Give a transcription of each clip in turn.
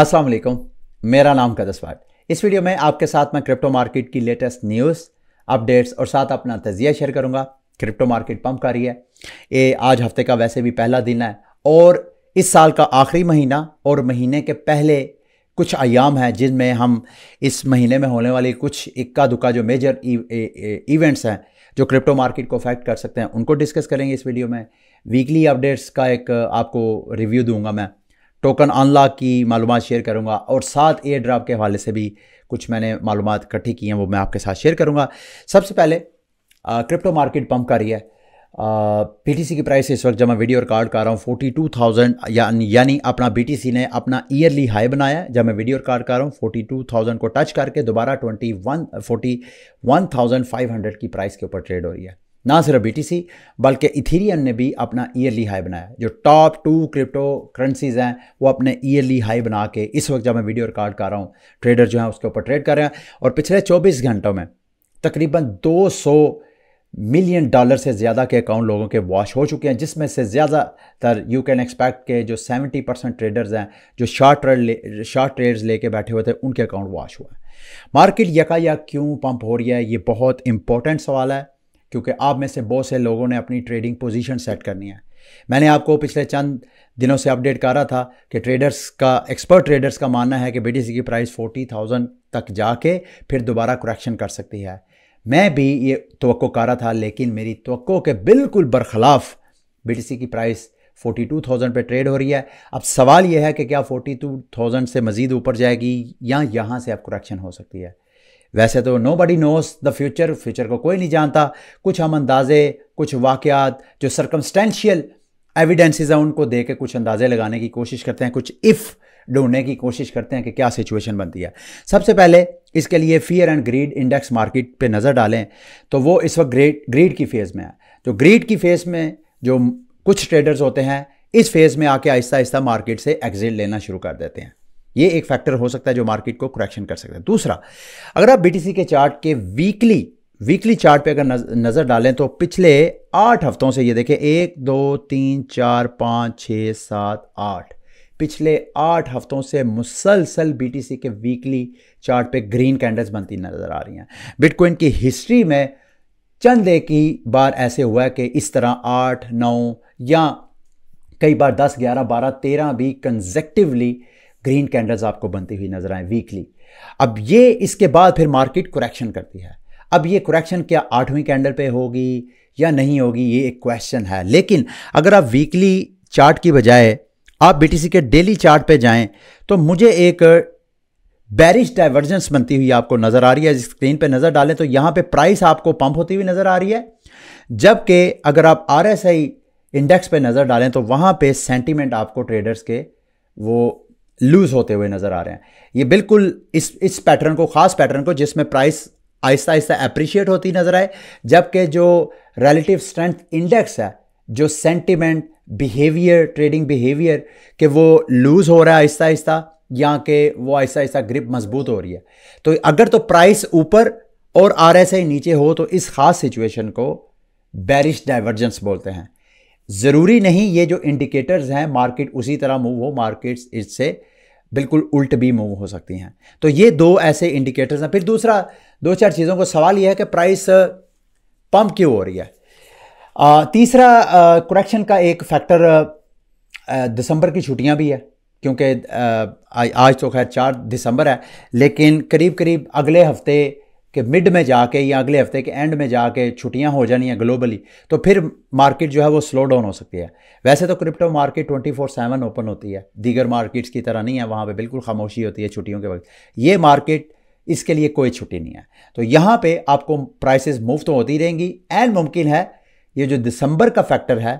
अस्सलाम वालेकुम मेरा नाम कदस वाट इस वीडियो में आपके साथ मैं क्रिप्टो मार्केट की लेटेस्ट न्यूज़ अपडेट्स और साथ अपना तजिया शेयर करूंगा क्रिप्टो मार्केट पम्प कर रही है ये आज हफ्ते का वैसे भी पहला दिन है और इस साल का आखिरी महीना और महीने के पहले कुछ आयाम हैं जिनमें हम इस महीने में होने वाली कुछ इक्का दुक्का जो major events e- e- e- हैं जो क्रिप्टो मार्केट को अफेक्ट कर सकते हैं उनको डिस्कस करेंगे इस वीडियो में वीकली अपडेट्स का एक आपको रिव्यू दूंगा मैं टोकन अनलॉक की मालूम शेयर करूँगा और साथ एयर ड्राप के हवाले से भी कुछ मैंने मालूम इकट्ठी की हैं वो मैं आपके साथ शेयर करूँगा सबसे पहले क्रिप्टो मार्केट पम्प कर रही है पी टी सी की प्राइस इस वक्त जब मैं वीडियो रिकॉर्ड कर रहा हूँ फोर्टी टू थाउजेंड यानी अपना बी टी सी ने अपना ईयरली हाई बनाया जब मैं वीडियो रिकॉर्ड कर रहा हूँ फोर्टी टू थाउजेंड को टच करके दोबारा twenty one forty one thousand five hundred की प्राइस के ऊपर ट्रेड हो रही है ना सिर्फ बीटीसी बल्कि इथीरियन ने भी अपना ईयरली हाई बनाया जो टॉप टू क्रिप्टो करेंसीज हैं वो अपने ईयरली हाई बना के इस वक्त जब मैं वीडियो रिकॉर्ड कर रहा हूँ ट्रेडर जो है उसके ऊपर ट्रेड कर रहे हैं और पिछले 24 घंटों में तकरीबन 200 मिलियन डॉलर से ज़्यादा के अकाउंट लोगों के वॉश हो चुके हैं जिसमें से ज़्यादातर यू कैन एक्सपेक्ट के जो सेवेंटी परसेंट ट्रेडर्स हैं जो शार्ट ट्रेड शार्ट ट्रेड्स लेके बैठे हुए थे उनके अकाउंट वॉश हुआ मार्केट यकाया क्यों पंप हो रही है ये बहुत इंपॉर्टेंट सवाल है क्योंकि आप में से बहुत से लोगों ने अपनी ट्रेडिंग पोजीशन सेट करनी है मैंने आपको पिछले चंद दिनों से अपडेट कर रहा था कि ट्रेडर्स का एक्सपर्ट ट्रेडर्स का मानना है कि बी की प्राइस 40,000 तक जाके फिर दोबारा क्रैक्शन कर सकती है मैं भी ये तो कर रहा था लेकिन मेरी तो के बिल्कुल बरखिलाफ बी की प्राइस 42,000 पे ट्रेड हो रही है अब सवाल यह है कि क्या 42,000 से मज़ीद ऊपर जाएगी या यहाँ से अब करेक्शन हो सकती है वैसे तो nobody knows the future future को कोई नहीं जानता कुछ हम अंदाजे कुछ वाकयात जो सरकमस्टेंशियल एविडेंसेस हैं उनको दे के कुछ अंदाजे लगाने की कोशिश करते हैं कुछ इफ़ ढूंढने की कोशिश करते हैं कि क्या सिचुएशन बनती है सबसे पहले इसके लिए fear and greed index market पे नज़र डालें तो वो इस वक्त ग्रेड ग्रीड की फेज़ में है तो ग्रीड की फेज़ में जो कुछ ट्रेडर्स होते हैं इस फेज़ में आके आहिस्ता आहिस्ता मार्केट से एग्जिट लेना शुरू कर देते हैं ये एक फैक्टर हो सकता है जो मार्केट को करेक्शन कर सकता है दूसरा अगर आप बीटीसी के चार्ट के वीकली वीकली चार्ट पे अगर नज़र डालें तो पिछले आठ हफ्तों से ये देखें एक दो तीन चार पाँच छः सात आठ पिछले आठ हफ्तों से मुसलसल बीटीसी के वीकली चार्ट पे ग्रीन कैंडल्स बनती नज़र आ रही हैं बिटकॉइन की हिस्ट्री में चंद एक ही बार ऐसे हुआ है कि इस तरह आठ नौ या कई बार दस ग्यारह बारह तेरह भी कंजेक्टिवली ग्रीन कैंडल्स आपको बनती हुई नजर आए वीकली अब ये इसके बाद फिर मार्केट करेक्शन करती है अब ये करेक्शन क्या आठवीं कैंडल पे होगी या नहीं होगी ये एक क्वेश्चन है लेकिन अगर आप वीकली चार्ट की बजाय आप बी के डेली चार्ट पे जाएं तो मुझे एक बैरिश डाइवर्जेंस बनती हुई आपको नज़र आ रही है स्क्रीन पे नज़र डालें तो यहाँ पे प्राइस आपको पंप होती हुई नज़र आ रही है जबकि अगर आप आर इंडेक्स पे नज़र डालें तो वहाँ पे सेंटीमेंट आपको ट्रेडर्स के वो लूज़ होते हुए नज़र आ रहे हैं ये बिल्कुल इस इस पैटर्न को ख़ास पैटर्न को जिसमें प्राइस आहिस्ता आहिस्ता अप्रिशिएट होती नज़र आए जबकि जो रिलेटिव स्ट्रेंथ इंडेक्स है जो सेंटिमेंट बिहेवियर ट्रेडिंग बिहेवियर कि वो लूज़ हो रहा है आहिस्ता आहिस्ता या कि वो आहिस्ता आहिस्ता ग्रिप मजबूत हो रही है तो अगर तो प्राइस ऊपर और आर एस आई नीचे हो तो इस ख़ास सिचुएशन को बैरिश डाइवर्जेंस बोलते हैं ज़रूरी नहीं ये जो इंडिकेटर्स हैं मार्केट उसी तरह मूव हो मार्केट्स इससे बिल्कुल उल्ट भी मूव हो सकती हैं तो ये दो ऐसे इंडिकेटर्स हैं फिर दूसरा दो चार चीज़ों को सवाल यह है कि प्राइस पम्प uh, क्यों हो रही है आ, तीसरा करेक्शन का एक फैक्टर uh, दिसंबर की छुट्टियां भी है क्योंकि आज तो खैर चार दिसंबर है लेकिन करीब करीब अगले हफ्ते कि मिड में जाके या अगले हफ्ते के एंड में जाके छुट्टियां हो जानी हैं ग्लोबली तो फिर मार्केट जो है वो स्लो डाउन हो सकती है वैसे तो crypto market twenty four seven open होती है दीगर मार्केट्स की तरह नहीं है वहाँ पे बिल्कुल खामोशी होती है छुट्टियों के वक्त ये मार्केट इसके लिए कोई छुट्टी नहीं है तो यहाँ पर आपको प्राइसेस मूव तो होती रहेंगी एंड मुमकिन है ये जो दिसंबर का फैक्टर है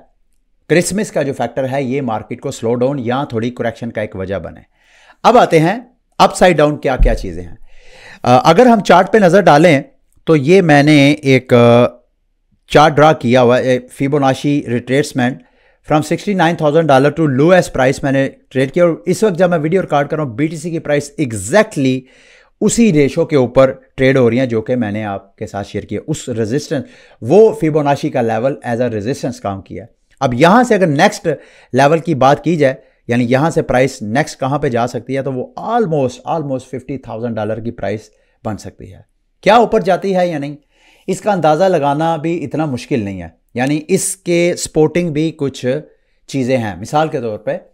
क्रिसमस का जो फैक्टर है ये मार्केट को स्लो डाउन या थोड़ी करेक्शन का एक वजह बने अब आते हैं अपसाइड डाउन क्या क्या चीज़ें हैं अगर हम चार्ट पे नज़र डालें तो ये मैंने एक चार्ट ड्रा किया हुआ है Fibonacci retracement from sixty nine thousand dollar to lowest price मैंने ट्रेड किया और इस वक्त जब मैं वीडियो रिकॉर्ड कर रहा हूँ बी की प्राइस एग्जैक्टली उसी रेशो के ऊपर ट्रेड हो रही हैं जो कि मैंने आपके साथ शेयर किया उस रेजिस्टेंस वो फिबोनाशी का लेवल एज अ रेजिस्टेंस काम किया अब यहाँ से अगर नेक्स्ट लेवल की बात की जाए यानी यहाँ से प्राइस नेक्स्ट कहाँ पे जा सकती है तो वो almost almost fifty thousand dollar की प्राइस बन सकती है क्या ऊपर जाती है या नहीं इसका अंदाज़ा लगाना भी इतना मुश्किल नहीं है यानी इसके स्पोर्टिंग भी कुछ चीज़ें हैं मिसाल के तौर पर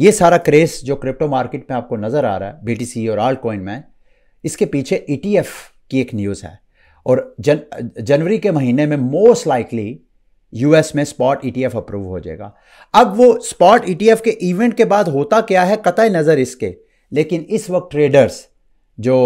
ये सारा क्रेस जो क्रिप्टो मार्केट में आपको नज़र आ रहा है बी टी सी और आल्ट कॉइन में इसके पीछे ई टी एफ की एक न्यूज़ है और जन जनवरी के महीने में मोस्ट लाइकली यूएस में स्पॉट ईटीएफ अप्रूव हो जाएगा अब वो स्पॉट ईटीएफ e के इवेंट के बाद होता क्या है कतई नज़र इसके लेकिन इस वक्त ट्रेडर्स जो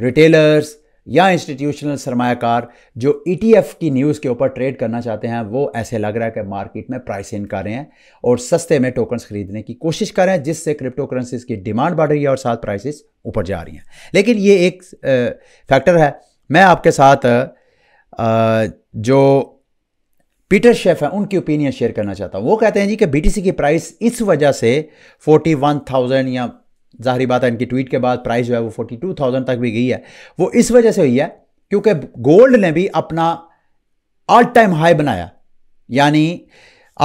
रिटेलर्स या इंस्टीट्यूशनल सरमाकार जो ईटीएफ e की न्यूज़ के ऊपर ट्रेड करना चाहते हैं वो ऐसे लग रहा है कि मार्केट में प्राइस इन कर रहे हैं और सस्ते में टोकन्स खरीदने की कोशिश कर रहे हैं जिससे क्रिप्टो करेंसीज की डिमांड बढ़ रही है और साथ प्राइसेस ऊपर जा रही हैं लेकिन ये एक फैक्टर है मैं आपके साथ जो पीटर शेफ है उनकी ओपिनियन शेयर करना चाहता हूँ वो कहते हैं जी कि बीटीसी की प्राइस इस वजह से 41,000 या जाहरी बात है इनकी ट्वीट के बाद प्राइस जो है वो 42,000 तक भी गई है वो इस वजह से हुई है क्योंकि गोल्ड ने भी अपना ऑल टाइम हाई बनाया यानी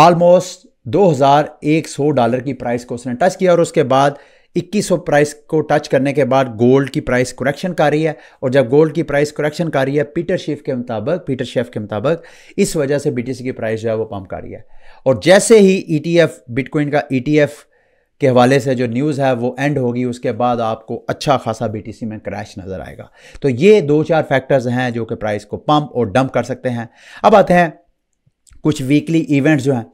ऑलमोस्ट 2100 डॉलर की प्राइस को उसने टच किया और उसके बाद इक्कीस प्राइस को टच करने के बाद गोल्ड की प्राइस करेक्शन कर रही है और जब गोल्ड की प्राइस करेक्शन कर रही है पीटर शेफ के मुताबिक पीटर शेफ के मुताबिक इस वजह से बीटीसी की प्राइस जो है वो पम्प कर रही है और जैसे ही ईटीएफ e बिटकॉइन का ईटीएफ e के हवाले से जो न्यूज़ है वो एंड होगी उसके बाद आपको अच्छा खासा बी में क्रैश नज़र आएगा तो ये दो चार फैक्टर्स हैं जो कि प्राइस को पम्प और डम्प कर सकते हैं अब आते हैं कुछ वीकली इवेंट्स जो हैं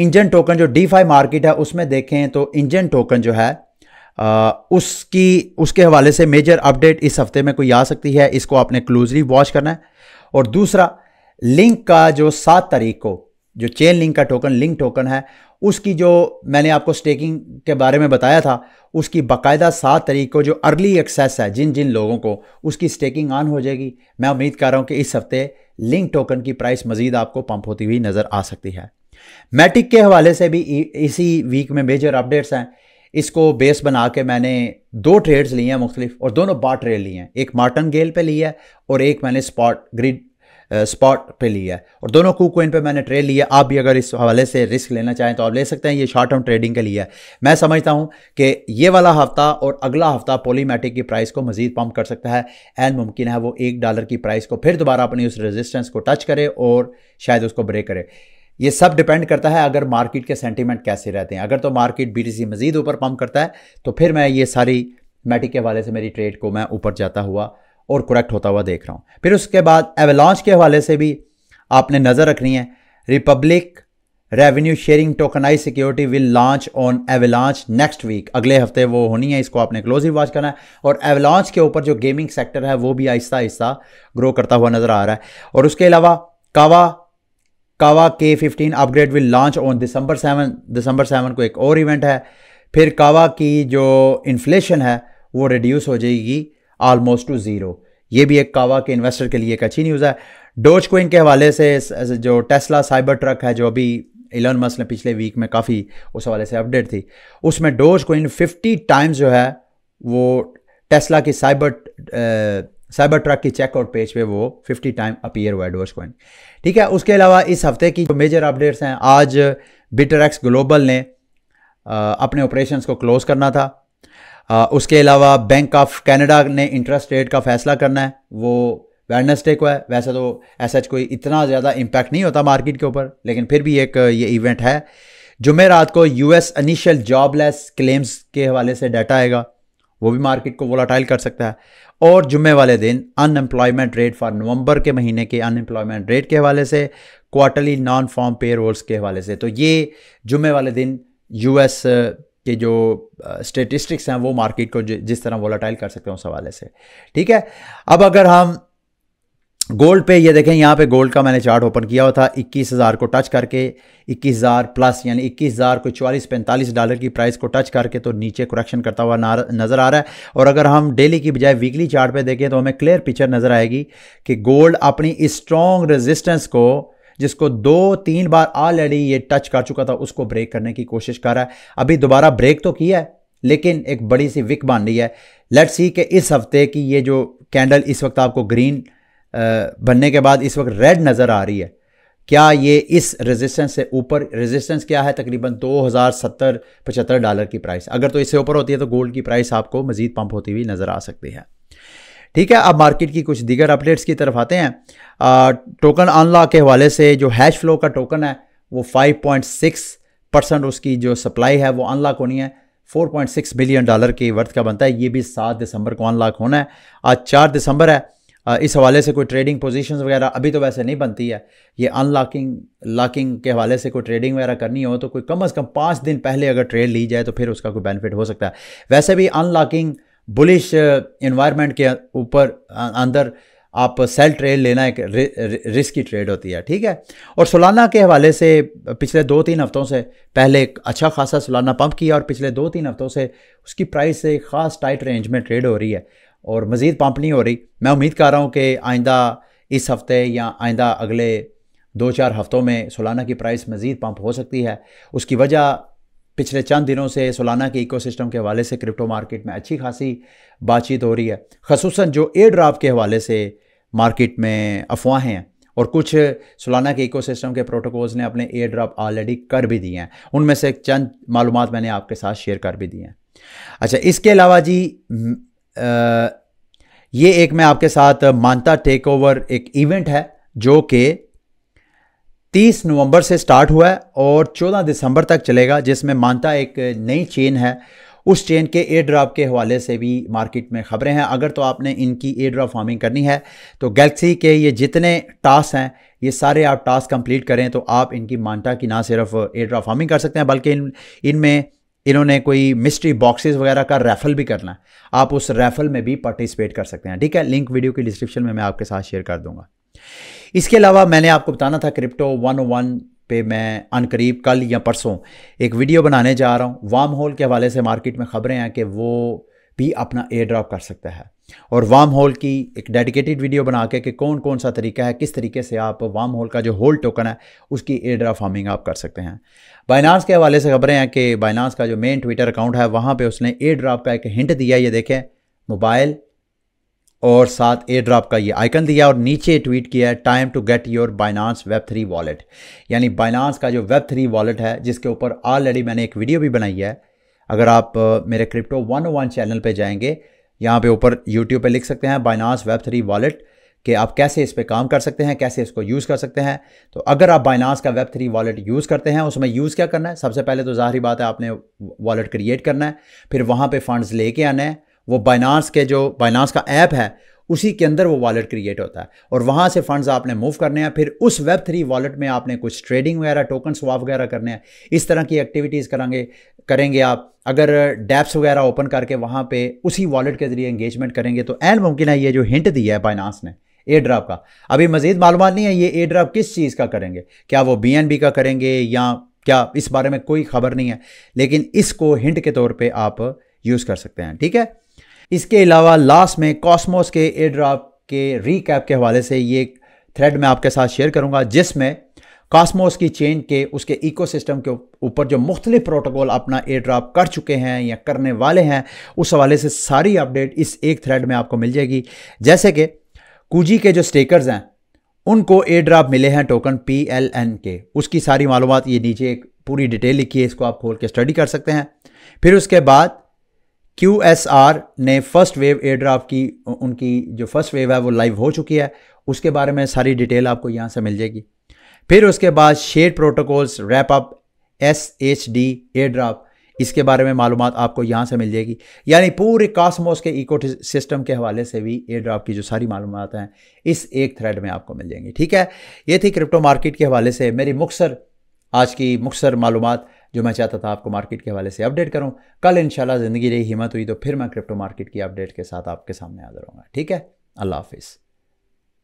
इंजन टोकन जो डी मार्केट है उसमें देखें तो इंजन टोकन जो है आ, उसकी उसके हवाले से मेजर अपडेट इस हफ्ते में कोई आ सकती है इसको आपने क्लोजली वॉच करना है और दूसरा लिंक का जो सात तारीख को जो चेन लिंक का टोकन लिंक टोकन है उसकी जो मैंने आपको स्टेकिंग के बारे में बताया था उसकी बाकायदा सात तारीख को जो अर्ली एक्सेस है जिन जिन लोगों को उसकी स्टेकिंग ऑन हो जाएगी मैं उम्मीद कर रहा हूँ कि इस हफ्ते लिंक टोकन की प्राइस मजीद आपको पंप होती हुई नज़र आ सकती है मैटिक के हवाले से भी इसी वीक में मेजर अपडेट्स हैं इसको बेस बना के मैंने दो ट्रेड्स लिए हैं मुख्तलिफ और दोनों बार ट्रेड लिए हैं एक मार्टन गेल पे लिया है और एक मैंने स्पॉट ग्रिड स्पॉट पे लिया है और दोनों कू कोइन पे मैंने ट्रेड लिया आप भी अगर इस हवाले से रिस्क लेना चाहें तो आप ले सकते हैं ये शॉर्ट टर्म ट्रेडिंग के लिए है मैं समझता हूँ कि ये वाला हफ्ता और अगला हफ्ता पोलीमेटिक की प्राइस को मजीद पम्प कर सकता है एंड मुमकिन है वो एक डॉलर की प्राइस को फिर दोबारा अपनी उस रेजिस्टेंस को टच करे और शायद उसको ब्रेक करे ये सब डिपेंड करता है अगर मार्केट के सेंटीमेंट कैसे रहते हैं अगर तो मार्केट बी टी मज़ीद ऊपर पम्प करता है तो फिर मैं ये सारी मैटिक के हवाले से मेरी ट्रेड को मैं ऊपर जाता हुआ और करेक्ट होता हुआ देख रहा हूँ फिर उसके बाद एवलॉन्च के हवाले से भी आपने नज़र रखनी है republic revenue sharing tokenize security will launch on Avalanche next week अगले हफ्ते वो होनी है इसको आपने क्लोजिव वॉच करना है और एवलॉन्च के ऊपर जो गेमिंग सेक्टर है वो भी आहिस्ता आहिस्ता ग्रो करता हुआ नज़र आ रहा है और उसके अलावा कावा कावा के fifteen upgrade will launch on December seven December seven को एक और इवेंट है फिर कावा की जो इन्फ्लेशन है वो रिड्यूस हो जाएगी आलमोस्ट टू ज़ीरो ये भी एक कावा के इन्वेस्टर के लिए एक अच्छी न्यूज़ है डोज कोइन के हवाले से जो टेस्ला साइबर ट्रक है जो अभी इलन मस ने पिछले वीक में काफ़ी उस हवाले से अपडेट थी उसमें डोज कोइन फिफ्टी टाइम्स जो है वो टेस्ला की साइबर साइबर ट्रक की चेकआउट पेज पे वो 50 टाइम अपीयर हुआ एडवर्स कॉइन ठीक है उसके अलावा इस हफ्ते की जो मेजर अपडेट्स हैं आज एक्स ग्लोबल ने आ, अपने ऑपरेशन को क्लोज करना था आ, उसके अलावा बैंक ऑफ कैनेडा ने इंटरेस्ट रेट का फैसला करना है वो वेडनेसडे को है वैसे तो ऐसा कोई इतना ज़्यादा इम्पैक्ट नहीं होता मार्केट के ऊपर लेकिन फिर भी एक ये इवेंट है जुमे रात को यूएस इनिशियल जॉबलेस क्लेम्स के हवाले से डाटा आएगा वो भी मार्केट को वोलाटाइल कर सकता है और जुम्मे वाले दिन अनएम्प्लॉयमेंट रेट फॉर नवंबर के महीने के अनएम्प्लॉयमेंट रेट के हवाले से quarterly non farm payrolls के हवाले से तो ये जुम्मे वाले दिन यूएस uh, के जो स्टेटिस्टिक्स uh, हैं वो मार्केट को जिस तरह वोलाटाइल कर सकते हैं उस हवाले से ठीक है अब अगर हम गोल्ड पे ये देखें यहाँ पे गोल्ड का मैंने चार्ट ओपन किया हुआ था 21,000 को टच करके 21,000 प्लस यानी 21,000 को चवालीस पैंतालीस डॉलर की प्राइस को टच करके तो नीचे कुरेक्शन करता हुआ नज़र आ रहा है और अगर हम डेली की बजाय वीकली चार्ट पे देखें तो हमें क्लियर पिक्चर नज़र आएगी कि गोल्ड अपनी स्ट्रॉन्ग रेजिस्टेंस को जिसको दो तीन बार ऑलरेडी ये टच कर चुका था उसको ब्रेक करने की कोशिश कर रहा है अभी दोबारा ब्रेक तो किया है लेकिन एक बड़ी सी विक बन रही है लेट्स सी कि इस हफ्ते की ये जो कैंडल इस वक्त आपको ग्रीन बनने के बाद इस वक्त रेड नज़र आ रही है क्या ये इस रेजिस्टेंस से ऊपर रेजिस्टेंस क्या है तकरीबन दो हज़ार सत्तर पचहत्तर डॉलर की प्राइस अगर तो इससे ऊपर होती है तो गोल्ड की प्राइस आपको मज़ीद पंप होती हुई नज़र आ सकती है ठीक है अब मार्केट की कुछ दीगर अपडेट्स की तरफ आते हैं आ, टोकन अनलॉक के हवाले से जो हैश फ्लो का टोकन है वो 5.6 परसेंट उसकी जो सप्लाई है वो अनलॉक होनी है 4.6 बिलियन डॉलर के वर्थ का बनता है ये भी सात दिसंबर को अनलॉक होना है आज चार दिसंबर है इस हवाले से कोई ट्रेडिंग पोजीशंस वगैरह अभी तो वैसे नहीं बनती है ये अनलॉकिंग लॉकिंग के हवाले से कोई ट्रेडिंग वगैरह करनी हो तो कोई कम अज़ कम पाँच दिन पहले अगर ट्रेड ली जाए तो फिर उसका कोई बेनिफिट हो सकता है वैसे भी अनलॉकिंग बुलिश इन्वायरमेंट के ऊपर अंदर आप सेल ट्रेड लेना एक रिस्की ट्रेड होती है ठीक है और सोलाना के हवाले से पिछले दो तीन हफ्तों से पहले एक अच्छा खासा सोलाना पंप किया और पिछले दो तीन हफ्तों से उसकी प्राइस से खास टाइट रेंज में ट्रेड हो रही है और मज़ीद पम्प नहीं हो रही मैं उम्मीद कर रहा हूँ कि आइंदा इस हफ्ते या आइंदा अगले दो चार हफ्तों में सोलाना की प्राइस मज़ीद पंप हो सकती है उसकी वजह पिछले चंद दिनों से सोलाना के इकोसिस्टम के हवाले से क्रिप्टो मार्केट में अच्छी खासी बातचीत हो रही है खसूस जो एयर ड्राफ के हवाले से मार्केट में अफवाहें हैं और कुछ सोलाना के इकोसिस्टम के प्रोटोकॉल्स ने अपने एयर ड्राफ ऑलरेडी कर भी दिए हैं उनमें से चंद मालूम मैंने आपके साथ शेयर कर भी दिए हैं अच्छा इसके अलावा जी ये एक मैं आपके साथ मानता टेक ओवर एक इवेंट है जो कि 30 नवंबर से स्टार्ट हुआ है और 14 दिसंबर तक चलेगा जिसमें मानता एक नई चेन है उस चेन के एयर ड्रॉप के हवाले से भी मार्केट में ख़बरें हैं अगर तो आपने इनकी एयर ड्रॉप फार्मिंग करनी है तो गैलेक्सी के ये जितने टास्क हैं ये सारे आप टास्क कंप्लीट करें तो आप इनकी मानता की ना सिर्फ एयर ड्रॉप फार्मिंग कर सकते हैं बल्कि इन इनमें इन्होंने कोई मिस्ट्री बॉक्सेस वगैरह का रेफल भी करना है आप उस रेफल में भी पार्टिसिपेट कर सकते हैं ठीक है लिंक वीडियो की डिस्क्रिप्शन में मैं आपके साथ शेयर कर दूंगा इसके अलावा मैंने आपको बताना था क्रिप्टो वन वन पे मैं अनकरीब कल या परसों एक वीडियो बनाने जा रहा हूँ वाम होल के हवाले से मार्केट में खबरें हैं कि वो भी अपना एयर ड्रॉप कर सकता है और वाम होल की एक डेडिकेटेड वीडियो बना के कि कौन कौन सा तरीका है किस तरीके से आप वाम होल का जो होल टोकन है उसकी एयर ड्रॉप फार्मिंग आप कर सकते हैं बाइनास के हवाले से खबरें हैं कि बाइनास का जो मेन ट्विटर अकाउंट है वहाँ पर उसने एयर ड्राप का एक हिंट दिया ये देखें मोबाइल और साथ एयर ड्रॉप का ये आइकन दिया और नीचे ट्वीट किया है time to get your Binance web three wallet यानी बाइनास का जो वेब थ्री वॉलेट है जिसके ऊपर ऑलरेडी मैंने एक वीडियो भी बनाई है अगर आप मेरे क्रिप्टो वन वन चैनल पे जाएंगे यहाँ पे ऊपर यूट्यूब पे लिख सकते हैं बाइनास वेब थ्री वॉलेट कि आप कैसे इस पर काम कर सकते हैं कैसे इसको यूज़ कर सकते हैं तो अगर आप बाइनास का वेब थ्री वॉलेट यूज़ करते हैं उसमें यूज़ क्या करना है सबसे पहले तो ज़ाहरी बात है आपने वॉलेट क्रिएट करना है फिर वहाँ पर फंडस लेके आना है वो बाइनास के जो बाइनास का ऐप है उसी के अंदर वो वॉलेट क्रिएट होता है और वहाँ से फंड्स आपने मूव करने हैं फिर उस वेब थ्री वॉलेट में आपने कुछ ट्रेडिंग वगैरह टोकन स्वाप वगैरह करने हैं इस तरह की एक्टिविटीज़ करेंगे करेंगे आप अगर डैप्स वगैरह ओपन करके वहाँ पे उसी वॉलेट के ज़रिए इंगेजमेंट करेंगे तो एन मुमकिन है ये जो हिंट दिया है बाइनास ने ए ड्राप का अभी मजीद मालूम नहीं है ये ए ड्राप किस चीज़ का करेंगे क्या वो बी का करेंगे या क्या इस बारे में कोई खबर नहीं है लेकिन इसको हिंट के तौर पर आप यूज़ कर सकते हैं ठीक है इसके अलावा लास्ट में कॉस्मोस के एड्राप के रीकैप के हवाले से ये थ्रेड मैं आपके साथ शेयर करूँगा जिसमें कॉस्मोस की चेन के उसके इकोसिस्टम के ऊपर जो मुख्तलि प्रोटोकॉल अपना एड्राप कर चुके हैं या करने वाले हैं उस हवाले से सारी अपडेट इस एक थ्रेड में आपको मिल जाएगी जैसे कि कूजी के जो स्टेकर्स हैं उनको एड्राप मिले हैं टोकन पी एल एन के उसकी सारी मालूम ये नीचे एक पूरी डिटेल लिखी है इसको आप खोल के स्टडी कर सकते हैं फिर उसके बाद क्यू एस आर ने फर्स्ट वेव एयर ड्राफ्ट की उनकी जो फर्स्ट वेव है वो लाइव हो चुकी है उसके बारे में सारी डिटेल आपको यहाँ से मिल जाएगी फिर उसके बाद shade protocols wrap up S H D airdrop इसके बारे में मालूम आपको यहाँ से मिल जाएगी यानी पूरे कासमोस के इको सिस्टम के हवाले से भी एयर ड्राफ्ट की जो सारी मालूम हैं इस एक थ्रेड में आपको मिल जाएंगी ठीक है ये थी क्रिप्टो मार्केट के हवाले से मेरी मुखसर आज की मुखसर मालूम जो मैं चाहता था आपको मार्केट के हवाले से अपडेट करूँ कल इन ज़िंदगी रही हिम्मत हुई तो फिर मैं क्रिप्टो मार्केट की अपडेट के साथ आपके सामने आ जाऊँगा ठीक है अल्लाह हाफिज़